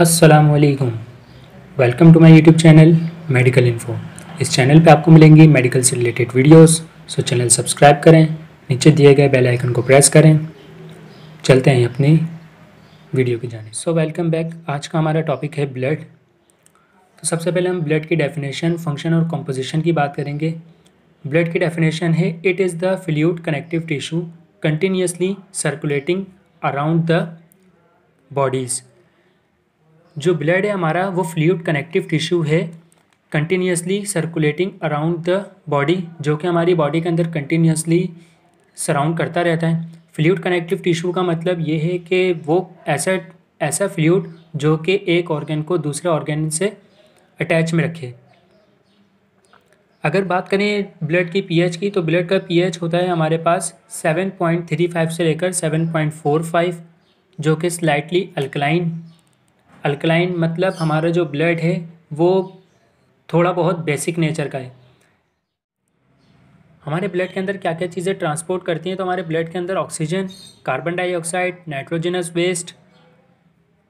असलकम welcome to my YouTube channel medical info इस channel पे आपको मिलेंगी मेडिकल से related videos so channel subscribe करें नीचे दिए गए बेल आइकन को प्रेस करें चलते हैं अपनी वीडियो की जाने सो वेलकम बैक आज का हमारा टॉपिक है ब्लड तो सबसे पहले हम ब्लड की डेफिनेशन फंक्शन और कॉम्पोजिशन की बात करेंगे ब्लड की डेफिनेशन है it is the fluid connective tissue continuously circulating around the bodies जो ब्लड है हमारा वो फ्लूड कनेक्टिव टिश्यू है continuously circulating around the body जो कि हमारी बॉडी के अंदर कंटिन्यूसली सराउंड करता रहता है फ्लूड कनेक्टिव टिश्यू का मतलब ये है कि वो ऐसा ऐसा फ्लूड जो कि एक ऑर्गन को दूसरे ऑर्गन से अटैच में रखे अगर बात करें ब्लड की पीएच की तो ब्लड का पीएच होता है हमारे पास 7.35 से लेकर 7.45 जो कि स्लाइटली अल्कलाइन अल्कलाइन मतलब हमारा जो ब्लड है वो थोड़ा बहुत बेसिक नेचर का है हमारे ब्लड के अंदर क्या क्या चीज़ें ट्रांसपोर्ट करती हैं तो हमारे ब्लड के अंदर oxygen carbon dioxide nitrogenous waste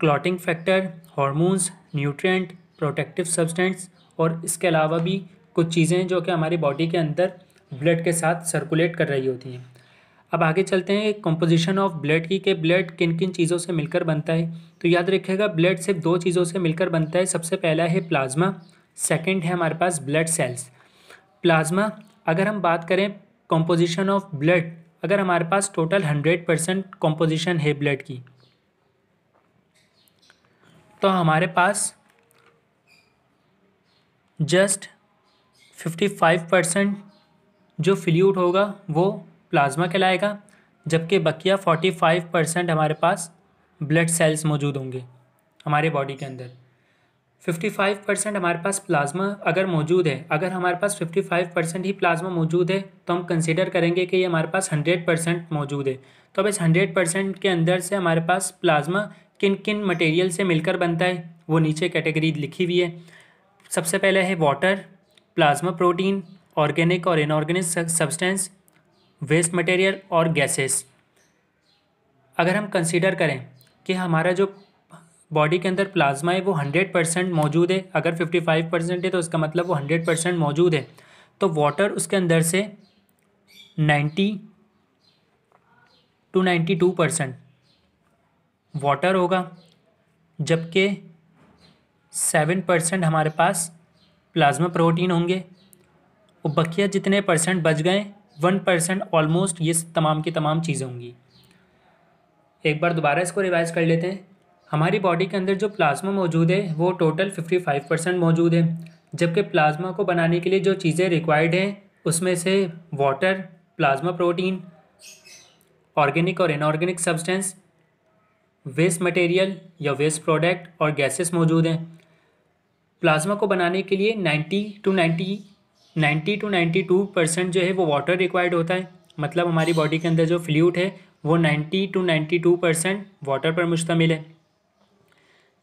clotting factor hormones nutrient protective substance और इसके अलावा भी कुछ चीज़ें जो कि हमारी बॉडी के अंदर ब्लड के साथ सर्कुलेट कर रही होती हैं अब आगे चलते हैं कंपोजिशन ऑफ ब्लड की कि ब्लड किन किन चीज़ों से मिलकर बनता है तो याद रखिएगा ब्लड सिर्फ दो चीज़ों से मिलकर बनता है सबसे पहला है प्लाज्मा सेकंड है हमारे पास ब्लड सेल्स प्लाज्मा अगर हम बात करें कंपोजिशन ऑफ ब्लड अगर हमारे पास टोटल हंड्रेड परसेंट कॉम्पोजिशन है ब्लड की तो हमारे पास जस्ट फिफ्टी फाइव परसेंट जो फ्लूड होगा वो प्लाज्मा कहलाएगा जबकि बकिया 45 परसेंट हमारे पास ब्लड सेल्स मौजूद होंगे हमारे बॉडी के अंदर 55 परसेंट हमारे पास प्लाज्मा अगर मौजूद है अगर हमारे पास 55 परसेंट ही प्लाज्मा मौजूद है तो हम कंसिडर करेंगे कि ये हमारे पास 100 परसेंट मौजूद है तो अब इस 100 परसेंट के अंदर से हमारे पास प्लाज्मा किन किन मटेरियल से मिलकर बनता है वो नीचे कैटेगरी लिखी हुई है सबसे पहले है वाटर प्लाज्मा प्रोटीन ऑर्गेनिक और इनऑर्गेनिक सब्सटेंस वेस्ट मटेरियल और गैसेस अगर हम कंसीडर करें कि हमारा जो बॉडी के अंदर प्लाज्मा है वो हंड्रेड परसेंट मौजूद है अगर फिफ्टी फाइव परसेंट है तो उसका मतलब वो हंड्रेड परसेंट मौजूद है तो वाटर उसके अंदर से ninety two ninety two percent water होगा जबकि सेवन परसेंट हमारे पास प्लाज्मा प्रोटीन होंगे और बकिया जितने परसेंट बच गए वन परसेंट ऑलमोस्ट ये तमाम की तमाम चीज़ें होंगी एक बार दोबारा इसको रिवाइज कर लेते हैं हमारी बॉडी के अंदर जो प्लाज्मा मौजूद है वो टोटल फिफ्टी फाइव परसेंट मौजूद है जबकि प्लाज्मा को बनाने के लिए जो चीज़ें रिक्वायर्ड हैं उसमें से वाटर प्लाज्मा प्रोटीन ऑर्गेनिक और इनऑर्गेनिक सब्सटेंस वेस्ट मटेरियल या वेस्ट प्रोडक्ट और गैसेस मौजूद हैं प्लाज्मा को बनाने के लिए ninety two ninety ninety two ninety two percent जो है वो वाटर रिक्वायर्ड होता है मतलब हमारी बॉडी के अंदर जो फ्लूड है वो ninety two ninety two percent water पर मुश्तमिल है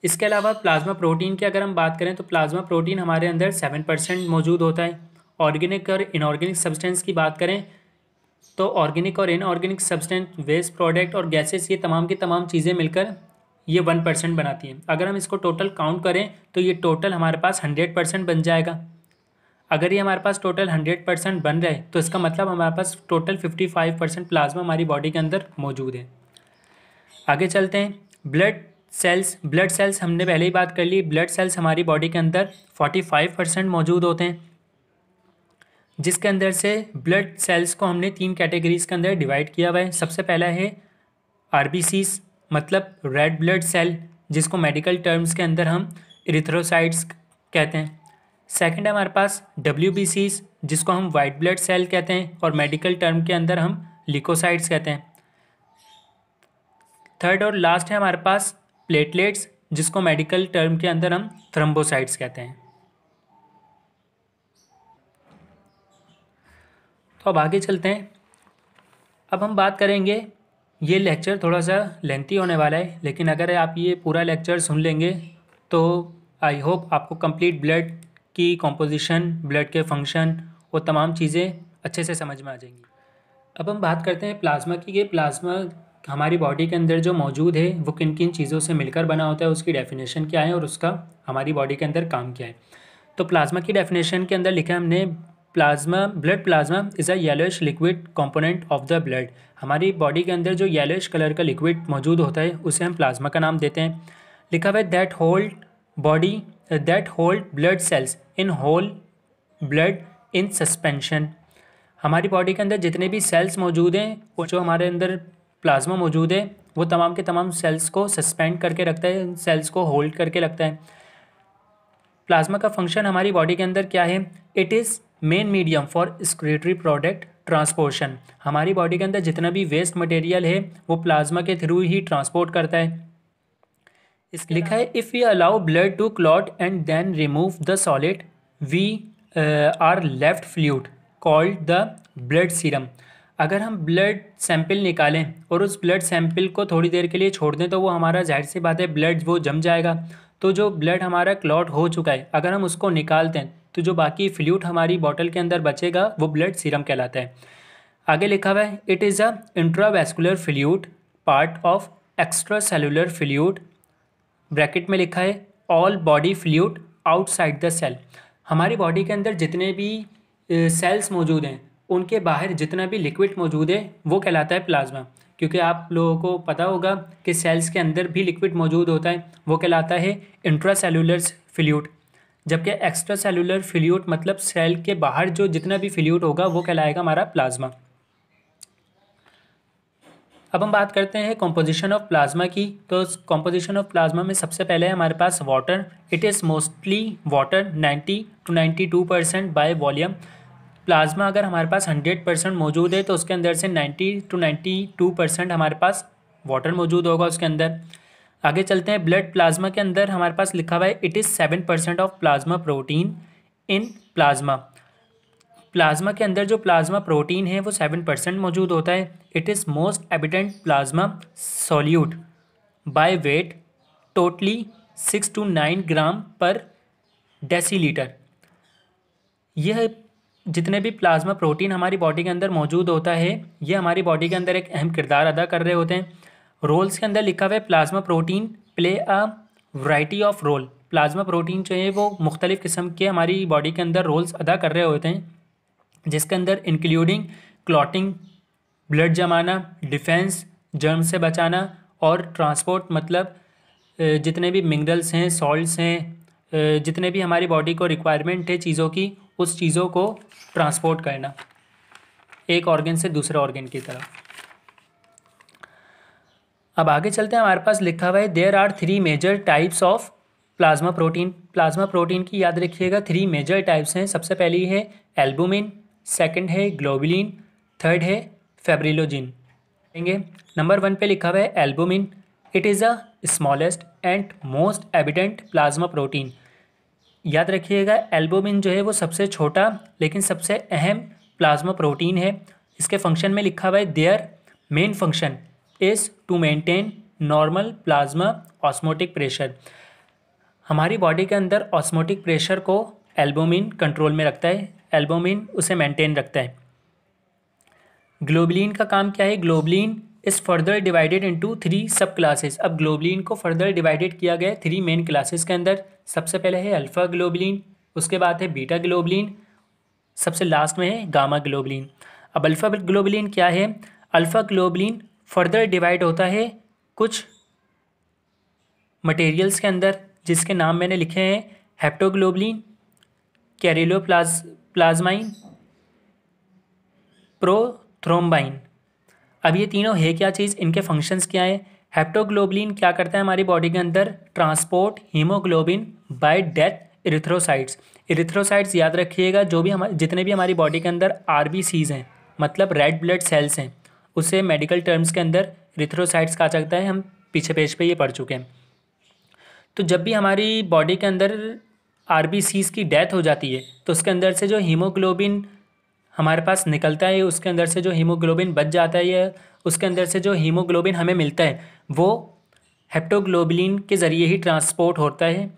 इसके अलावा प्लाज्मा प्रोटीन की अगर हम बात करें तो प्लाज्मा प्रोटीन हमारे अंदर सेवन परसेंट मौजूद होता है ऑर्गेनिक और इनऑर्गेनिक सब्सटेंस की बात करें तो ऑर्गेनिक और इनऑर्गेनिक सब्सटेंस वेस्ट प्रोडक्ट और गैसेस ये तमाम की तमाम चीज़ें मिलकर ये वन परसेंट बनाती हैं अगर हम इसको टोटल काउंट करें तो ये टोटल हमारे पास हंड्रेड परसेंट बन जाएगा अगर ये हमारे पास टोटल हंड्रेड परसेंट बन रहे तो इसका मतलब हमारे पास total fifty five percent plasma हमारी बॉडी के अंदर मौजूद है आगे चलते हैं ब्लड सेल्स ब्लड सेल्स हमने पहले ही बात कर ली ब्लड सेल्स हमारी बॉडी के अंदर फोर्टी फाइव परसेंट मौजूद होते हैं जिसके अंदर से ब्लड सेल्स को हमने तीन कैटेगरीज के अंदर डिवाइड किया हुआ है सबसे पहला है आर मतलब रेड ब्लड सेल जिसको मेडिकल टर्म्स के अंदर हम इरिथ्रोसाइट्स कहते हैं सेकंड है हमारे पास डब्ल्यू जिसको हम वाइट ब्लड सेल कहते हैं और मेडिकल टर्म के अंदर हम लिकोसाइड्स कहते हैं थर्ड और लास्ट है हमारे पास प्लेटलेट्स जिसको मेडिकल टर्म के अंदर हम थ्रम्बोसाइड्स कहते हैं तो अब आगे चलते हैं अब हम बात करेंगे ये लेक्चर थोड़ा सा लेंथी होने वाला है लेकिन अगर आप ये पूरा लेक्चर सुन लेंगे तो आई होप आपको कंप्लीट ब्लड की कॉम्पोजिशन ब्लड के फंक्शन वो तमाम चीज़ें अच्छे से समझ में आ जाएंगी अब हम बात करते हैं प्लाज्मा की ये प्लाज्मा हमारी बॉडी के अंदर जो मौजूद है वो किन किन चीज़ों से मिलकर बना होता है उसकी डेफिनेशन क्या है और उसका हमारी बॉडी के अंदर काम क्या है तो प्लाज्मा की डेफिनेशन के अंदर लिखा है हमने plasma blood plasma is a yellowish liquid component of the blood हमारी बॉडी के अंदर जो येलोइश कलर का लिक्विड मौजूद होता है उसे हम प्लाज्मा का नाम देते हैं लिखा हुआ है that hold body that hold blood cells in whole blood in suspension हमारी बॉडी के अंदर जितने भी सेल्स मौजूद हैं वो जो हमारे अंदर प्लाज्मा मौजूद है वो तमाम के तमाम सेल्स को सस्पेंड करके रखता है सेल्स को होल्ड करके रखता है प्लाज्मा का फंक्शन हमारी बॉडी के अंदर क्या है it is main medium for excretory product transportation हमारी बॉडी के अंदर जितना भी वेस्ट मटेरियल है वो प्लाज्मा के थ्रू ही ट्रांसपोर्ट करता है इसके लिखा है if you allow blood to clot and then remove the solid we are left fluid called the blood serum अगर हम ब्लड सैंपल निकालें और उस ब्लड सैंपल को थोड़ी देर के लिए छोड़ दें तो वो हमारा जाहिर सी बात है ब्लड वो जम जाएगा तो जो ब्लड हमारा क्लॉट हो चुका है अगर हम उसको निकालते हैं तो जो बाकी फ्लूट हमारी बॉटल के अंदर बचेगा वो ब्लड सीरम कहलाता है आगे लिखा हुआ है it is a intravascular fluid part of extracellular fluid bracket में लिखा है all body fluid outside the cell हमारी बॉडी के अंदर जितने भी सेल्स मौजूद हैं उनके बाहर जितना भी लिक्विड मौजूद है वो कहलाता है प्लाज्मा क्योंकि आप लोगों को पता होगा कि सेल्स के अंदर भी लिक्विड मौजूद होता है वो कहलाता है इंट्रा सेलुलर फ्लूड जबकि एक्स्ट्रा सेलुलर फ्लूड मतलब सेल के बाहर जो जितना भी फ्लूड होगा वो कहलाएगा हमारा प्लाज्मा अब हम बात करते हैं कॉम्पोजिशन ऑफ प्लाज्मा की तो कॉम्पोजिशन ऑफ प्लाज्मा में सबसे पहले हमारे पास water it is mostly water 90 to 92 percent by volume plasma अगर हमारे पास 100 परसेंट मौजूद है तो उसके अंदर से 90 टू 92 परसेंट हमारे पास वाटर मौजूद होगा उसके अंदर आगे चलते हैं ब्लड प्लाज्मा के अंदर हमारे पास लिखा हुआ है it is seven percent of plasma protein in plasma plasma के अंदर जो प्लाज्मा प्रोटीन है वो सेवन परसेंट मौजूद होता है it is most abundant plasma solute by weight totally six to nine gram per decilitre यह जितने भी प्लाज्मा प्रोटीन हमारी बॉडी के अंदर मौजूद होता है यह हमारी बॉडी के अंदर एक अहम किरदार अदा कर रहे होते हैं रोल्स के अंदर लिखा हुआ है plasma protein play a variety of role plasma protein जो है वो मुख्तलिफ़ किस्म के हमारी बॉडी के अंदर रोल्स अदा कर रहे होते हैं जिसके अंदर इंक्लूडिंग क्लॉटिंग ब्लड जमाना डिफेंस जर्म से बचाना और ट्रांसपोर्ट मतलब जितने भी मिनरल्स हैं सॉल्ट्स हैं जितने भी हमारी बॉडी को रिक्वायरमेंट है चीज़ों की उस चीज़ों को ट्रांसपोर्ट करना एक ऑर्गेन से दूसरे ऑर्गेन की तरफ अब आगे चलते हैं हमारे पास लिखा हुआ है there are three major types of plasma protein plasma protein की याद रखिएगा थ्री मेजर टाइप्स हैं सबसे पहली है एल्बुमिन सेकंड है ग्लोबिलिन थर्ड है फेब्रिलोजिन देखेंगे नंबर वन पे लिखा हुआ है albumin it is a smallest and most abundant plasma protein याद रखिएगा एल्बोमिन जो है वो सबसे छोटा लेकिन सबसे अहम प्लाज्मा प्रोटीन है इसके फंक्शन में लिखा हुआ है their main function is to maintain normal plasma osmotic pressure हमारी बॉडी के अंदर ऑस्मोटिक प्रेशर को एल्बोमिन कंट्रोल में रखता है एल्बोमिन उसे मेंटेन रखता है ग्लोबलिन का काम क्या है globulin is further divided into three subclasses अब ग्लोबलिन को फर्दर डिवाइडेड किया गया है थ्री मेन क्लासेस के अंदर सबसे पहले है अल्फ़ा ग्लोबलिन उसके बाद है बीटा ग्लोबलिन सबसे लास्ट में है गामा ग्लोबलिन अब अल्फ़ा ग्लोबलिन क्या है अल्फ़ा ग्लोबलिन फर्दर डिवाइड होता है कुछ मटेरियल्स के अंदर जिसके नाम मैंने लिखे हैं हेप्टोग्लोबलिन कैरेलो प्लाज प्लाज्माइन प्रोथ्रोम्बाइन अब ये तीनों है क्या चीज़ इनके फंक्शंस क्या है हेप्टोग्लोबलिन क्या करता है हमारी बॉडी के अंदर transport haemoglobin by dead erythrocytes erythrocytes याद रखिएगा जो भी हम जितने भी हमारी बॉडी के अंदर आर हैं मतलब रेड ब्लड सेल्स हैं उसे मेडिकल टर्म्स के अंदर इरिथ्रोसाइट्स कहा जाता है हम पीछे पेज पे ये पढ़ चुके हैं तो जब भी हमारी बॉडी के अंदर आर की डेथ हो जाती है तो उसके अंदर से जो हीमोग्लोबिन हमारे पास निकलता है उसके अंदर से जो हीमोग्लोबिन बच जाता है या उसके अंदर से जो हीमोग्लोबिन हमें मिलता है वो हेप्टोग्लोबिलिन के ज़रिए ही ट्रांसपोर्ट होता है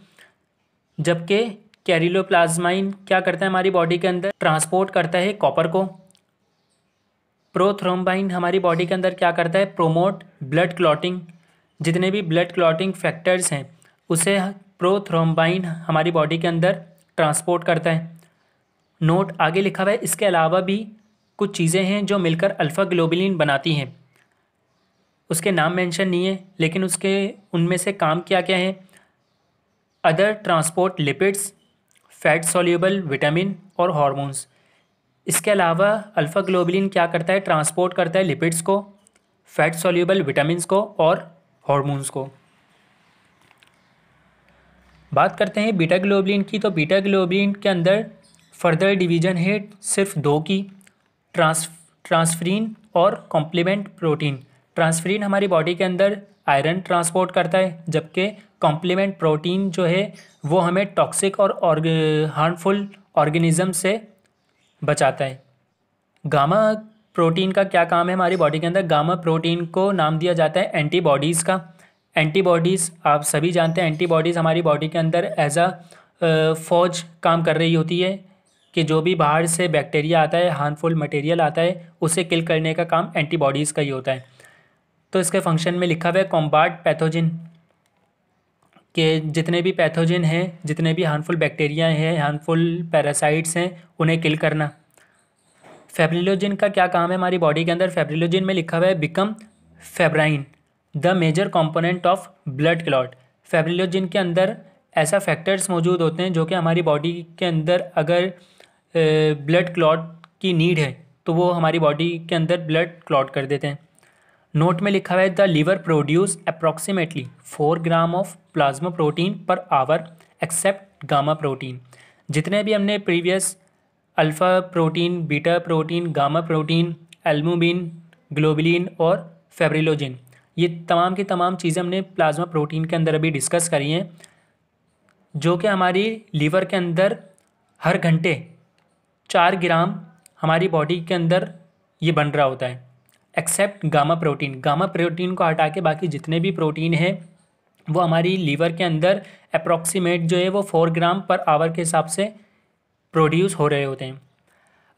जबकि कैरिलोप्लाज्माइन क्या करता है हमारी बॉडी के अंदर ट्रांसपोर्ट करता है कॉपर को प्रोथ्रोम्बाइन हमारी बॉडी के अंदर क्या करता है प्रोमोट ब्लड क्लॉटिंग जितने भी ब्लड क्लॉटिंग फैक्टर्स हैं उसे प्रोथ्रोम्बाइन हमारी बॉडी के अंदर ट्रांसपोर्ट करता है नोट आगे लिखा हुआ है इसके अलावा भी कुछ चीज़ें हैं जो मिलकर अल्फ़ा ग्लोबलिन बनाती हैं उसके नाम मेंशन नहीं है लेकिन उसके उनमें से काम क्या क्या है other transport lipids fat soluble vitamin और हॉर्मोन्स इसके अलावा अल्फ़ा ग्लोबलिन क्या करता है ट्रांसपोर्ट करता है लिपिड्स को फैट सोल्यूबल विटामिन को और हॉर्मोन्स को बात करते हैं बीटा ग्लोबलिन की तो बीटा ग्लोबलिन के अंदर फर्दर डिवीज़न है सिर्फ दो की ट्रांस ट्रांसफ्रीन और कॉम्प्लीमेंट प्रोटीन ट्रांसफ्रीन हमारी बॉडी के अंदर आयरन ट्रांसपोर्ट करता है जबकि कॉम्प्लीमेंट प्रोटीन जो है वो हमें टॉक्सिक और हार्मफुल ऑर्गेनिज्म से बचाता है गामा प्रोटीन का क्या काम है हमारी बॉडी के अंदर गामा प्रोटीन को नाम दिया जाता है एंटीबॉडीज़ का एंटीबॉडीज़ आप सभी जानते हैं एंटीबॉडीज़ हमारी बॉडी के अंदर एज अ फौज काम कर रही होती है कि जो भी बाहर से बैक्टीरिया आता है हार्मफुल मटेरियल आता है उसे किल करने का काम एंटीबॉडीज़ का ही होता है तो इसके फंक्शन में लिखा हुआ है कॉम्बार्ट पैथोजिन के जितने भी पैथोजिन हैं जितने भी हार्मफुल बैक्टीरिया हैं हार्मफुल पैरासाइट्स हैं उन्हें किल करना फेब्रिलोजिन का क्या काम है हमारी बॉडी के अंदर फेब्रिलोजिन में लिखा हुआ है become fibrin the major component of blood clot fibrinogen के अंदर ऐसा फैक्टर्स मौजूद होते हैं जो कि हमारी बॉडी के अंदर अगर ब्लड क्लॉट की नीड है तो वो हमारी बॉडी के अंदर ब्लड क्लॉट कर देते हैं नोट में लिखा हुआ है the liver produce approximately four gram of plasma protein per hour except gamma protein जितने भी हमने previous alpha protein beta protein gamma protein albumin globulin और फेब्रिलोजिन ये तमाम की तमाम चीज़ें हमने प्लाज्मा प्रोटीन के अंदर अभी डिस्कस करी हैं जो कि हमारी लीवर के अंदर हर घंटे चार ग्राम हमारी बॉडी के अंदर ये बन रहा होता है except gamma protein gamma protein को हटा के बाकी जितने भी प्रोटीन हैं वो हमारी लीवर के अंदर अप्रॉक्सीमेट जो है वो फोर ग्राम पर आवर के हिसाब से प्रोड्यूस हो रहे होते हैं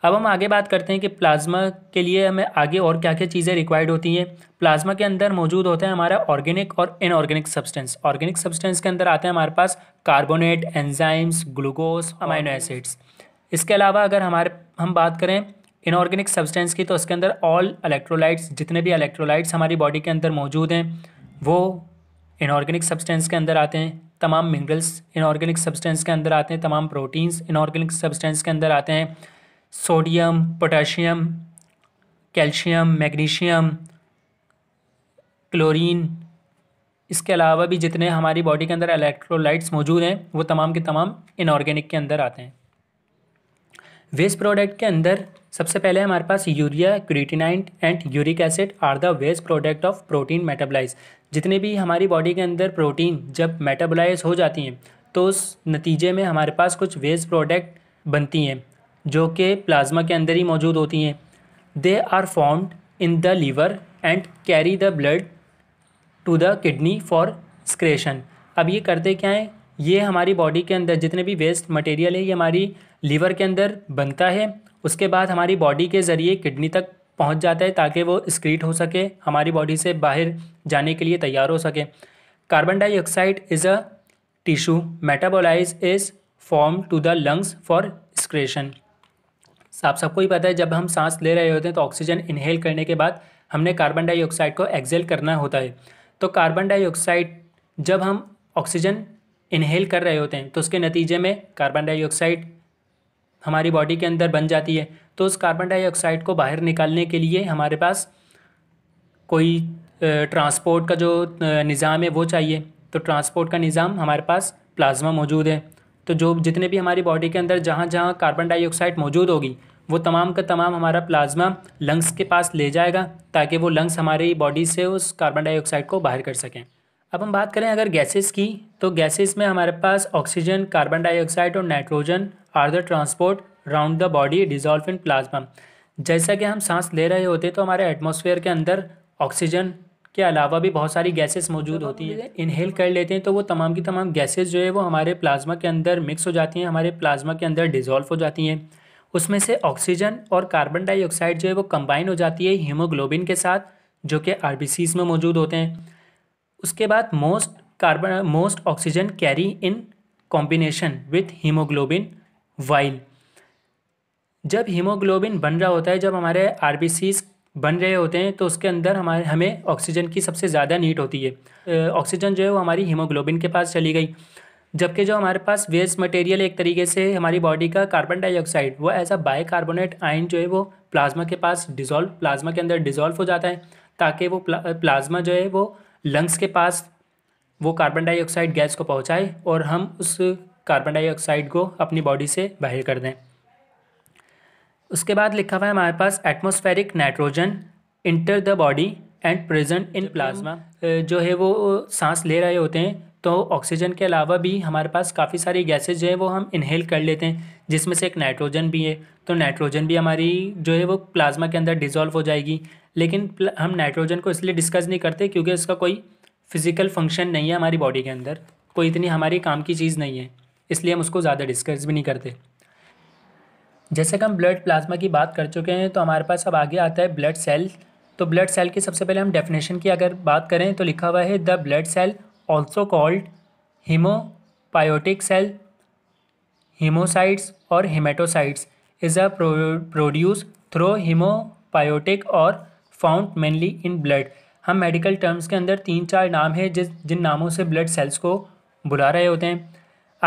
अब हम आगे बात करते हैं कि प्लाज्मा के लिए हमें आगे और क्या क्या चीज़ें रिक्वायर्ड होती हैं प्लाज्मा के अंदर मौजूद होता है हमारा ऑर्गेनिक और इनऑर्गेनिक सब्सटेंस ऑर्गेनिक सब्सटेंस के अंदर आते हैं हमारे पास carbonate enzymes glucose amino acids इसके अलावा अगर हमारे हम बात करें इनऑर्गेनिक सब्सटेंस की तो उसके अंदर ऑल इलेक्ट्रोलाइट्स जितने भी इलेक्ट्रोलाइट्स हमारी बॉडी के अंदर मौजूद हैं वो इनऑर्गेनिक सब्सटेंस के अंदर आते हैं तमाम मिनरल्स इनऑर्गेनिक सब्सटेंस के अंदर आते हैं तमाम प्रोटीन्स इनऑर्गेनिक सब्सटेंस के अंदर आते हैं sodium potassium calcium magnesium chlorine इसके अलावा भी जितने हमारी बॉडी के अंदर इलेक्ट्रोलाइट्स मौजूद हैं वो तमाम के तमाम इनऑर्गेनिक के अंदर आते हैं वेस्ट प्रोडक्ट के अंदर सबसे पहले हमारे पास urea creatinine and uric acid are the waste product of protein metabolise जितने भी हमारी बॉडी के अंदर प्रोटीन जब मेटाबलाइज हो जाती हैं तो उस नतीजे में हमारे पास कुछ वेस्ट प्रोडक्ट बनती हैं जो कि प्लाज्मा के अंदर ही मौजूद होती हैं they are formed in the liver and carry the blood to the kidney for excretion अब ये करते क्या है ये हमारी बॉडी के अंदर जितने भी वेस्ट मटेरियल है ये हमारी लीवर के अंदर बनता है उसके बाद हमारी बॉडी के ज़रिए किडनी तक पहुंच जाता है ताकि वो स्क्रीट हो सके हमारी बॉडी से बाहर जाने के लिए तैयार हो सके carbon dioxide is a tissue metabolise is form to the lungs for excretion आप सबको ही पता है जब हम सांस ले रहे होते हैं तो ऑक्सीजन इनहेल करने के बाद हमने कार्बन डाइऑक्साइड को एक्जेल करना होता है तो कार्बन डाइऑक्साइड जब हम ऑक्सीजन इनहेल कर रहे होते हैं तो उसके नतीजे में कार्बन डाइऑक्साइड हमारी बॉडी के अंदर बन जाती है तो उस कार्बन डाइऑक्साइड को बाहर निकालने के लिए हमारे पास कोई ट्रांसपोर्ट का जो निज़ाम है वो चाहिए तो ट्रांसपोर्ट का निज़ाम हमारे पास प्लाज्मा मौजूद है तो जो जितने भी हमारी बॉडी के अंदर जहाँ जहाँ कार्बन डाइऑक्साइड मौजूद होगी वो तमाम का तमाम हमारा प्लाज्मा लंग्स के पास ले जाएगा ताकि वो लंग्स हमारी बॉडी से उस कार्बन डाइऑक्साइड को बाहर कर सकें अब हम बात करें अगर गैसेस की तो गैसेस में हमारे पास ऑक्सीजन कार्बन डाइऑक्साइड और nitrogen are the transport round the body dissolve in plasma जैसा कि हम सांस ले रहे होते तो हमारे एटमोसफेयर के अंदर ऑक्सीजन के अलावा भी बहुत सारी गैसेस मौजूद होती हैं इनहेल कर लेते हैं तो वो तमाम की तमाम गैसेस जो है वो हमारे प्लाज्मा के अंदर मिक्स हो जाती हैं हमारे प्लाज्मा के अंदर डिज़ोल्व हो जाती हैं उसमें से ऑक्सीजन और कार्बन डाइऑक्साइड जो है वो कंबाइन हो जाती है हीमोग्लोबिन के साथ जो कि आर में मौजूद होते हैं उसके बाद most carbon most oxygen carry in combination with haemoglobin while जब हीमोग्लोबिन बन रहा होता है जब हमारे आर बन रहे होते हैं तो उसके अंदर हमारे हमें ऑक्सीजन की सबसे ज़्यादा नीड होती है ऑक्सीजन जो है वो हमारी हीमोग्लोबिन के पास चली गई जबकि जो हमारे पास वेस्ट मटेरियल एक तरीके से हमारी बॉडी का कार्बन डाइऑक्साइड वो as a bicarbonate ion जो है वो प्लाज्मा के पास डिजोल्व प्लाज्मा के अंदर डिजोल्व हो जाता है ताकि वो प्ला, प्लाज्मा जो है वो लंग्स के पास वो कार्बन डाइऑक्साइड गैस को पहुँचाए और हम उस कार्बन डाइऑक्साइड को अपनी बॉडी से बाहर कर दें उसके बाद लिखा हुआ है हमारे पास atmospheric nitrogen enter the body and present in plasma जो है वो सांस ले रहे होते हैं तो ऑक्सीजन के अलावा भी हमारे पास काफ़ी सारी गैसेज जो है वो हम इनहेल कर लेते हैं जिसमें से एक नाइट्रोजन भी है तो नाइट्रोजन भी हमारी जो है वो प्लाज्मा के अंदर डिज़ोल्व हो जाएगी लेकिन हम नाइट्रोजन को इसलिए डिस्कस नहीं करते क्योंकि उसका कोई फिज़िकल फंक्शन नहीं है हमारी बॉडी के अंदर कोई इतनी हमारी काम की चीज़ नहीं है इसलिए हम उसको ज़्यादा डिस्कस भी नहीं करते जैसे कि हम ब्लड प्लाज्मा की बात कर चुके हैं तो हमारे पास अब आगे आता है ब्लड सेल तो ब्लड सेल की सबसे पहले हम डेफिनेशन की अगर बात करें तो लिखा हुआ है the blood cell also called hemopyotic cell hemocytes और hematocytes is a produce through haemopoietic और फाउंड मेनली इन ब्लड हम मेडिकल टर्म्स के अंदर तीन चार नाम है जिस जिन नामों से ब्लड सेल्स को बुला रहे होते हैं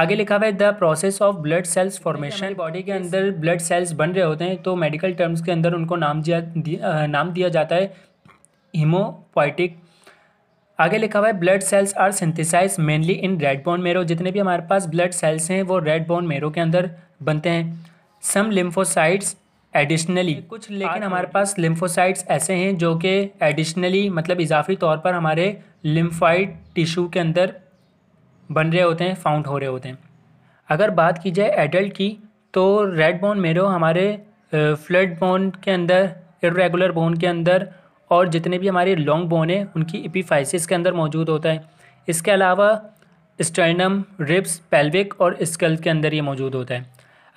आगे लिखा हुआ है the process of blood cells formation body के अंदर ब्लड सेल्स बन रहे होते हैं तो मेडिकल टर्म्स के अंदर उनको नाम दिया, नाम दिया जाता है हिमोपाइटिक आगे लिखा हुआ है blood cells are synthesise mainly in red bone marrow जितने भी हमारे पास ब्लड सेल्स हैं वो रेड बोन मेरो के अंदर बनते हैं सम लिम्फोसाइट्स एडिशनली कुछ लेकिन हमारे पास लिम्फोसाइट्स ऐसे हैं जो कि एडिशनली मतलब इजाफी तौर पर हमारे लिम्फाइड टिश्यू के अंदर बन रहे होते हैं फाउंड हो रहे होते हैं अगर बात की जाए एडल्ट की तो रेड बोन मेरो हमारे फ्लड बोन के अंदर इरेगुलर बोन के अंदर और जितने भी हमारे लॉन्ग बोन हैं उनकी इपीफाइसिस के अंदर मौजूद होता है इसके अलावा स्टर्नम रिब्स पेल्विक और स्कल के अंदर ये मौजूद होता है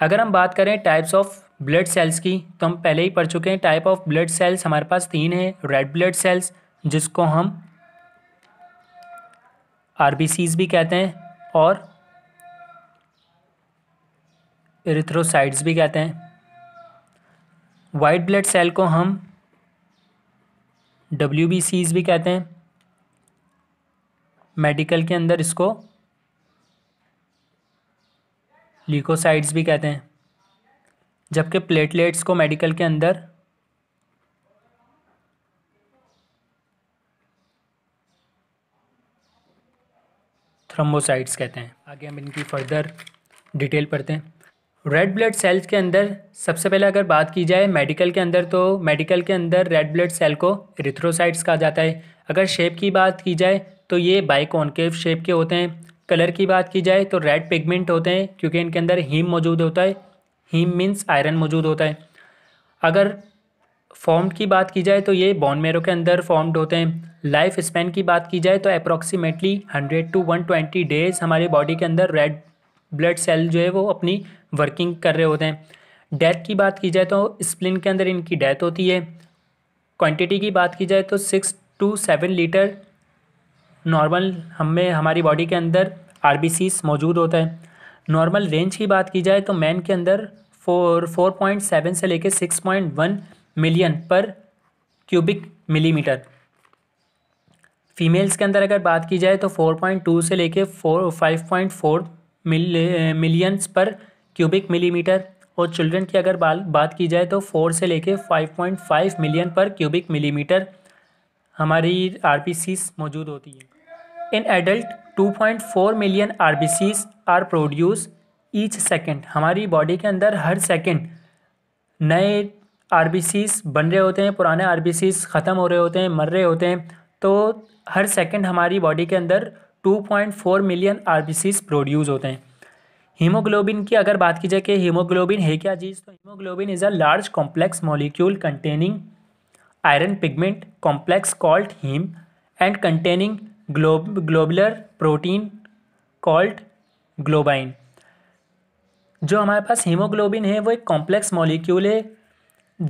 अगर हम बात करें टाइप्स ऑफ ब्लड सेल्स की तो हम पहले ही पढ़ चुके हैं टाइप ऑफ ब्लड सेल्स हमारे पास तीन हैं रेड ब्लड सेल्स जिसको हम आर भी कहते हैं और इरिथ्रोसाइड्स भी कहते हैं वाइट ब्लड सेल को हम डब्ल्यू बी सीज भी कहते हैं मेडिकल के अंदर इसको लीकोसाइड्स भी कहते हैं जबकि प्लेटलेट्स को मेडिकल के अंदर थ्रम्बोसाइड्स कहते हैं आगे हम इनकी फर्दर डिटेल पढ़ते हैं रेड ब्लड सेल्स के अंदर सबसे पहले अगर बात की जाए मेडिकल के अंदर तो मेडिकल के अंदर रेड ब्लड सेल को रिथ्रोसाइट्स कहा जाता है अगर शेप की बात की जाए तो ये बाइकॉनकेव शेप के होते हैं कलर की बात की जाए तो रेड पिगमेंट होते हैं क्योंकि इनके अंदर हीम मौजूद होता है हीम मीन्स आयरन मौजूद होता है अगर फॉर्म की बात की जाए तो ये बॉन मेरो के अंदर फॉर्म्ड होते हैं लाइफ स्पेन की बात की जाए तो approximately hundred to one twenty days हमारी बॉडी के अंदर रेड ब्लड सेल जो है वो अपनी वर्किंग कर रहे होते हैं डेथ की बात की जाए तो स्प्लिन के अंदर इनकी डेथ होती है क्वांटिटी की बात की जाए तो six to seven litre normal हमें हमारी बॉडी के अंदर आर मौजूद होता है नॉर्मल रेंज की बात की जाए तो मैन के अंदर फोर फोर पॉइंट सेवन से लेकर six point one million per cubic millimetre females के अंदर अगर बात की जाए तो फोर पॉइंट टू से लेकर four five point four millions per cubic millimetre और चिल्ड्रन की अगर बाल बात की जाए तो फोर से लेके five million per cubic millimetre हमारी आर मौजूद होती हैं in adult 2.4 million are are produce each second हमारी बॉडी के अंदर हर सेकेंड नए आर बन रहे होते हैं पुराने आर ख़त्म हो रहे होते हैं मर रहे होते हैं तो हर सेकेंड हमारी बॉडी के अंदर 2.4 मिलियन आर प्रोड्यूस होते हैं हीमोग्लोबिन की अगर बात की जाए कि हीमोग्लोबिन है क्या चीज़ तो haemoglobin is a large complex molecule containing iron pigment complex called haem and containing glob globular protein called globin जो हमारे पास हीमोग्लोबिन है वो एक कॉम्प्लेक्स मॉलिक्यूल है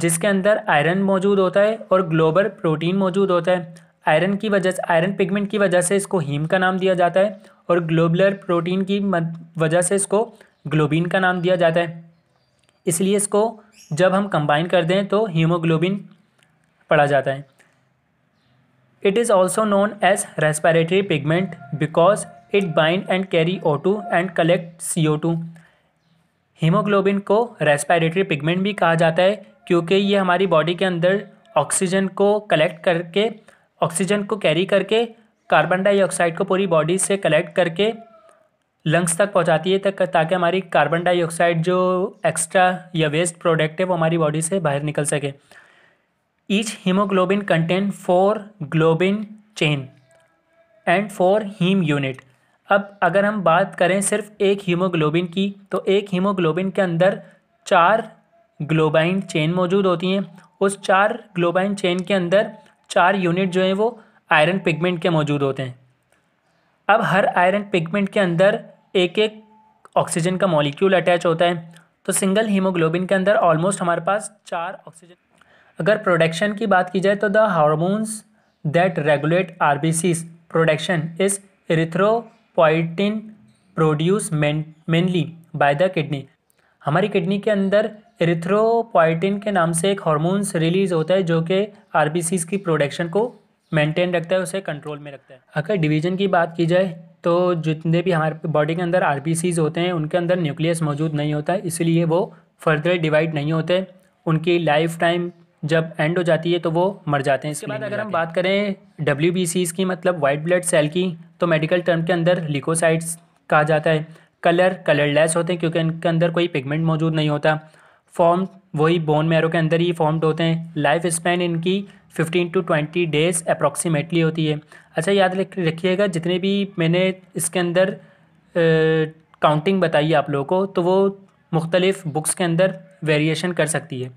जिसके अंदर आयरन मौजूद होता है और ग्लोबल प्रोटीन मौजूद होता है आयरन की वजह से आयरन पिगमेंट की वजह से इसको हीम का नाम दिया जाता है और ग्लोबलर प्रोटीन की वजह से इसको ग्लोबिन का नाम दिया जाता है इसलिए इसको जब हम कंबाइन कर दें तो हीमोग्लोबिन पढ़ा जाता है it is also known as respiratory pigment because it bind and carry O two and collect C O two haemoglobin को रेस्पायरेटरी पिगमेंट भी कहा जाता है क्योंकि ये हमारी बॉडी के अंदर ऑक्सीजन को कलेक्ट करके ऑक्सीजन को कैरी करके कार्बन डाइऑक्साइड को पूरी बॉडी से कलेक्ट करके लंग्स तक पहुंचाती है तक ताकि हमारी कार्बन डाइऑक्साइड जो एक्स्ट्रा या वेस्ट प्रोडक्ट है वो हमारी बॉडी से बाहर निकल सके each haemoglobin contain four globin chain and four haem unit अब अगर हम बात करें सिर्फ एक हीमोग्लोबिन की तो एक हीमोग्लोबिन के अंदर चार ग्लोबाइन चेन मौजूद होती हैं उस चार ग्लोबाइन चेन के अंदर चार यूनिट जो हैं वो आयरन पिगमेंट के मौजूद होते हैं अब हर आयरन पिगमेंट के अंदर एक एक ऑक्सीजन का मॉलिक्यूल अटैच होता है तो सिंगल हीमोग्लोबिन के अंदर ऑलमोस्ट हमारे पास चार ऑक्सीजन अगर प्रोडक्शन की बात की जाए तो the hormones that regulate R production is erythropoietin produce mainly by the kidney हमारी किडनी के अंदर इरिथ्रोपोइटिन के नाम से एक हार्मोन्स रिलीज होता है जो कि आर की प्रोडक्शन को मेंटेन रखता है उसे कंट्रोल में रखता है अगर डिवीजन की बात की जाए तो जितने भी हमारे बॉडी के अंदर आर होते हैं उनके अंदर न्यूक्लियस मौजूद नहीं होता है इसलिए वो फर्दर डिवाइड नहीं होते उनकी लाइफ टाइम जब एंड हो जाती है तो वो मर जाते हैं इसके बाद अगर हम बात करें डब्ल्यू की मतलब वाइट ब्लड सेल की तो मेडिकल टर्म के अंदर लिकोसाइड्स कहा जाता है कलर कलरलेस होते हैं क्योंकि इनके अंदर कोई पिगमेंट मौजूद नहीं होता फॉर्म वही बोन मैरो के अंदर ही फॉर्म्ड होते हैं लाइफ स्पैन इनकी fifteen to twenty days approximately होती है अच्छा याद रखिएगा जितने भी मैंने इसके अंदर काउंटिंग बताई आप लोगों को तो वो मुख्तलिफ़ बुक्स के अंदर वेरिएशन कर सकती है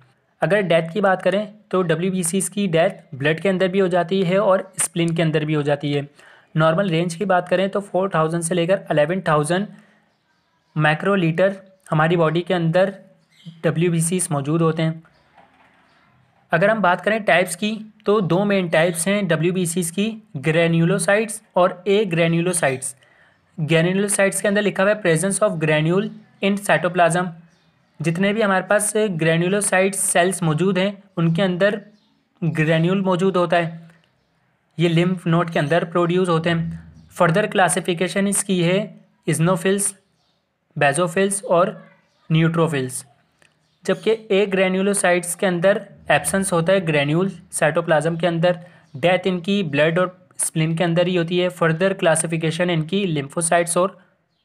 अगर डेथ की बात करें तो डब्ल्यू की डेथ ब्लड के अंदर भी हो जाती है और स्प्लिन के अंदर भी हो जाती है नॉर्मल रेंज की बात करें तो फोर थाउजेंड से लेकर अलेवन थाउजेंड माइक्रोलीटर हमारी बॉडी के अंदर डब्ल्यू मौजूद होते हैं अगर हम बात करें टाइप्स की तो दो मेन टाइप्स हैं डब्ल्यू की ग्रेन्यूलोसाइट्स और ए ग्रेन्यूलोसाइट्स ग्रेन्यूलोसाइट्स के अंदर लिखा हुआ है presence of granule in cytoplasm जितने भी हमारे पास ग्रेन्यूलोसाइट सेल्स मौजूद हैं उनके अंदर ग्रेन्यूल मौजूद होता है ये लिम्फ नोट के अंदर प्रोड्यूस होते हैं फर्दर क्लासिफिकेशन इसकी है इजनोफिल्स बेजोफिल्स और न्यूट्रोफिल्स जबकि ए ग्रैन्यूलोसाइट्स के अंदर एब्सेंस होता है ग्रैन्यूल साइटोप्लाज्म के अंदर डेथ इनकी ब्लड और स्प्लिन के अंदर ही होती है फर्दर क्लासिफिकेशन इनकी लिम्फोसाइट्स और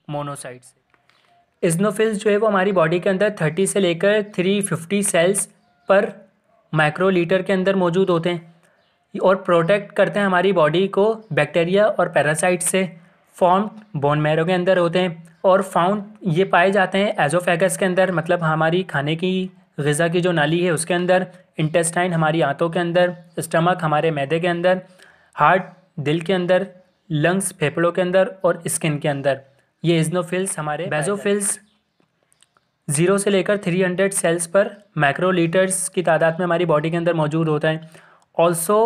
मोनोसाइट्स इजनोफिल्स जो है वो हमारी बॉडी के अंदर थर्टी से लेकर three fifty cells per microlitre के अंदर मौजूद होते हैं और प्रोटेक्ट करते हैं हमारी बॉडी को बैक्टीरिया और पैरासाइट से फॉर्म बोन मैरो के अंदर होते हैं और फाउंड ये पाए जाते हैं एजोफेगस के अंदर मतलब हमारी खाने की गज़ा की जो नाली है उसके अंदर इंटेस्टाइन हमारी आंतों के अंदर स्टमक हमारे मैदे के अंदर हार्ट दिल के अंदर लंग्स फेफड़ों के अंदर और स्किन के अंदर ये इजनोफिल्स हमारे बेजोफिल्स ज़ीरो से लेकर थ्री हंड्रेड सेल्स पर माइक्रोलीटर्स की तादाद में हमारी बॉडी के अंदर मौजूद होता है also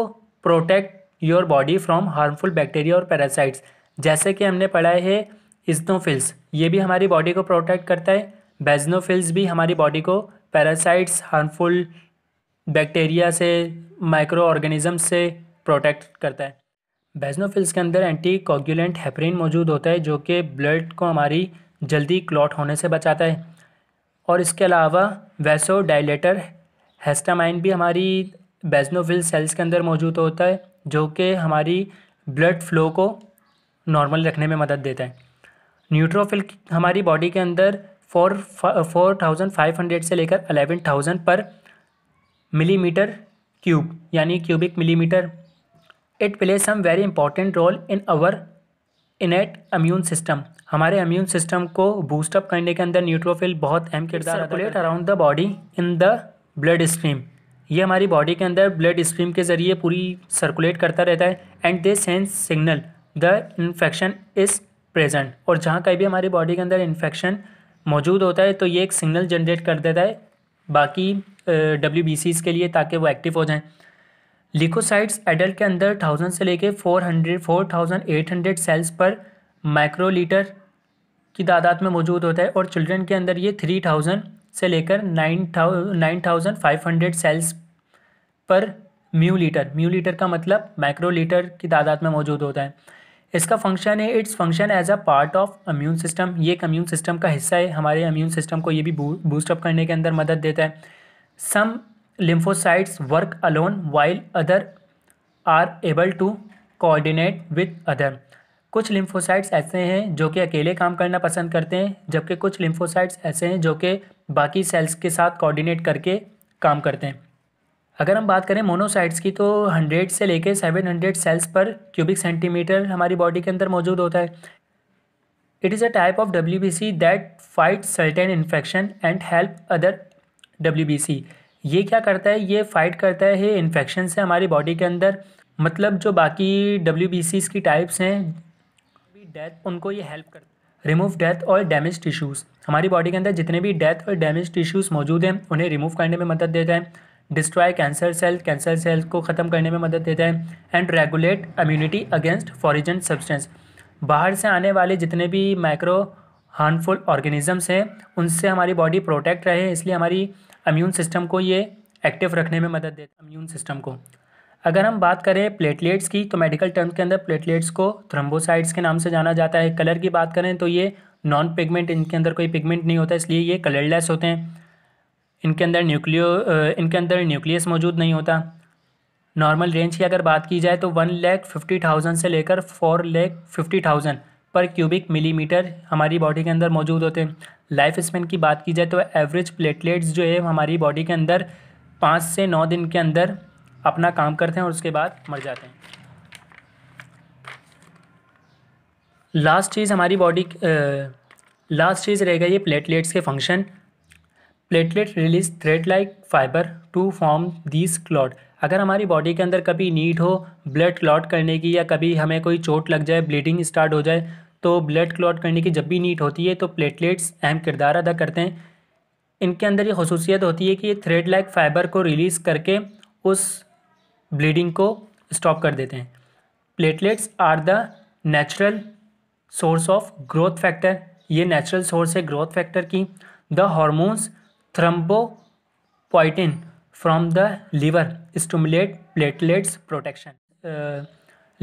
protect your body from harmful bacteria और पैरासाइट्स जैसे कि हमने पढ़ा है स्नोफिल्स ये भी हमारी बॉडी को प्रोटेक्ट करता है बेजनोफिल्स भी हमारी बॉडी को पैरासाइट्स हार्मफुल बैक्टीरिया से माइक्रो ऑर्गेनिज्म से प्रोटेक्ट करता है बेजनोफिल्स के अंदर एंटी कोगुलेंट हेपरिन मौजूद होता है जो कि ब्लड को हमारी जल्दी क्लॉट होने से बचाता है और इसके अलावा वैसो डायलेटर हेस्टामाइन भी हमारी बेजनोफिल सेल्स के अंदर मौजूद होता है जो कि हमारी ब्लड फ्लो को नॉर्मल रखने में मदद देता है न्यूट्रोफिल हमारी बॉडी के अंदर four four thousand five hundred से लेकर eleven thousand per millimetre cube यानी cubic millimetre it play some very important role in our innate immune system हमारे अम्यून सिस्टम को बूस्टअप करने के अंदर न्यूट्रोफिल बहुत अहम किरदार circulate around the body in the blood stream ये हमारी बॉडी के अंदर ब्लड स्ट्रीम के ज़रिए पूरी सर्कुलेट करता रहता है and they sense signal the infection is present और जहाँ कहीं भी हमारी बॉडी के अंदर इन्फेक्शन मौजूद होता है तो ये एक सिग्नल जनरेट कर देता है बाकी डब्ल्यू बी सीज़ के लिए ताकि वो एक्टिव हो जाएँ लिकोसाइड्स एडल्ट के अंदर थाउजेंड से लेके four hundred four thousand eight hundred cells per microlitre की तादाद में मौजूद होता है और चिल्ड्रन के अंदर ये थ्री थाउजेंड से लेकर nine nine thousand five hundred cells per mu litre mu litre का मतलब माइक्रोलीटर की तादाद में मौजूद होता है इसका फंक्शन है it's function as a part of immune system ये एक अम्यून सिस्टम का हिस्सा है हमारे अम्यून सिस्टम को ये भी बूस्टअप करने के अंदर मदद देता है some lymphocytes work alone while other are able to coordinate with other कुछ लिम्फोसाइट्स ऐसे हैं जो कि अकेले काम करना पसंद करते हैं जबकि कुछ लिम्फोसाइट्स ऐसे हैं जो कि बाकी सेल्स के साथ कोऑर्डिनेट करके काम करते हैं अगर हम बात करें मोनोसाइट्स की तो 100 से लेकर 700 सेल्स पर क्यूबिक सेंटीमीटर हमारी बॉडी के अंदर मौजूद होता है it is a type of W B C that fight certain infection and help other W B C ये क्या करता है ये फाइट करता है इन्फेक्शन से हमारी बॉडी के अंदर मतलब जो बाकी डब्ल्यू बी सीज़ की टाइप्स हैं डेथ उनको ये हेल्प कर रिमूव डेथ और डैमेज टिश्यूज़ हमारी बॉडी के अंदर जितने भी डेथ और डैमेज टिश्यूज़ मौजूद हैं उन्हें रिमूव करने में मदद देता है destroy cancer cell cancer cell को ख़त्म करने में मदद देता है and regulate immunity against foreign substance बाहर से आने वाले जितने भी माइक्रो हार्मफुल ऑर्गेनिजम्स हैं उनसे हमारी बॉडी प्रोटेक्ट रहे इसलिए हमारी इम्यून सिस्टम को ये एक्टिव रखने में मदद देता है इम्यून सिस्टम को अगर हम बात करें प्लेटलेट्स की तो मेडिकल टर्म के अंदर प्लेटलेट्स को थ्रम्बोसाइड्स के नाम से जाना जाता है कलर की बात करें तो ये नॉन पिगमेंट इनके अंदर कोई पिगमेंट नहीं होता इसलिए ये कलरलेस होते हैं इनके अंदर न्यूक्लियो इनके अंदर न्यूक्लियस मौजूद नहीं होता नॉर्मल रेंज की अगर बात की जाए तो वन लैख फिफ्टी थाउजेंड से लेकर four lakh fifty thousand per cubic millimetre हमारी बॉडी के अंदर मौजूद होते हैं लाइफ स्पेन की बात की जाए तो एवरेज प्लेटलेट्स जो है हमारी बॉडी के अंदर पाँच से नौ दिन के अंदर अपना काम करते हैं और उसके बाद मर जाते हैं लास्ट चीज़ हमारी बॉडी लास्ट चीज़ रह गई है प्लेटलेट्स के function platelet release thread like fibre to form this clot अगर हमारी बॉडी के अंदर कभी नीड हो ब्लड क्लॉट करने की या कभी हमें कोई चोट लग जाए ब्लीडिंग स्टार्ट हो जाए तो ब्लड क्लॉट करने की जब भी नीड होती है तो प्लेटलेट्स अहम किरदार अदा करते हैं इनके अंदर ये खसूसियत होती है कि ये थ्रेड लाइक फाइबर को रिलीज़ करके उस ब्लीडिंग को स्टॉप कर देते हैं platelets are the natural source of growth factor ये नेचुरल सोर्स है ग्रोथ फैक्टर की the hormones thrombopoietin from the liver stimulate platelets protection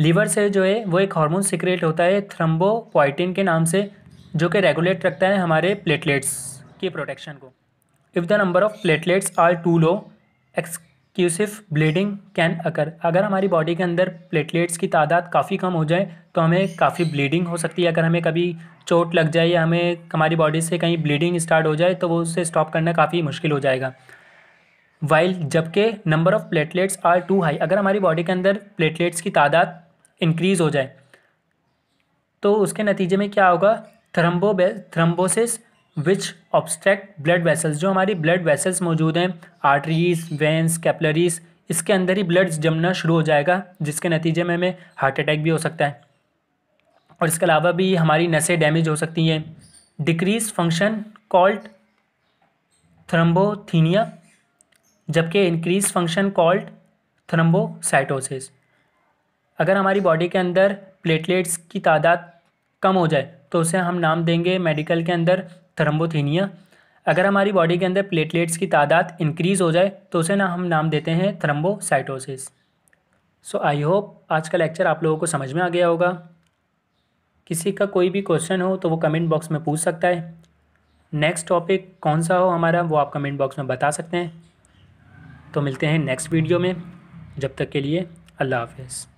liver से जो है वो एक हार्मोन सिक्रेट होता है थ्रम्बोपॉइटिन के नाम से जो कि रेगुलेट रखता है हमारे प्लेटलेट्स की प्रोटेक्शन को if the number of platelets are too low excessive bleeding can occur अगर हमारी बॉडी के अंदर प्लेटलेट्स की तादाद काफ़ी कम हो जाए तो हमें काफ़ी ब्लीडिंग हो सकती है अगर हमें कभी चोट लग जाए या हमें हमारी बॉडी से कहीं ब्लीडिंग स्टार्ट हो जाए तो वो उससे स्टॉप करना काफ़ी मुश्किल हो जाएगा वाइल जबकि number of platelets are too high अगर हमारी बॉडी के अंदर प्लेटलेट्स की तादाद इंक्रीज़ हो जाए तो उसके नतीजे में क्या होगा thrombo thrombosis which obstruct blood vessels जो हमारी ब्लड वेसल्स मौजूद हैं आर्टरीज वेंस कैपलरीज इसके अंदर ही ब्लड जमना शुरू हो जाएगा जिसके नतीजे में हमें हार्ट अटैक भी हो सकता है और इसके अलावा भी हमारी नसें डैमेज हो सकती हैं डिक्रीज फंक्शन कॉल्ट थ्रम्बोथीनिया जबकि इंक्रीज फंक्शन कॉल्ड थ्रम्बोसाइटोसिस अगर हमारी बॉडी के अंदर प्लेटलेट्स की तादाद कम हो जाए तो उसे हम नाम देंगे मेडिकल के अंदर थ्रम्बोथीनिया अगर हमारी बॉडी के अंदर प्लेटलेट्स की तादाद इंक्रीज़ हो जाए तो उसे ना हम नाम देते हैं थ्रम्बोसाइटोसिस सो आई होप आज का लेक्चर आप लोगों को समझ में आ गया होगा किसी का कोई भी क्वेश्चन हो तो वो कमेंट बॉक्स में पूछ सकता है नेक्स्ट टॉपिक कौन सा हो हमारा वो आप कमेंट बॉक्स में बता सकते हैं तो मिलते हैं नेक्स्ट वीडियो में जब तक के लिए अल्लाह हाफिज़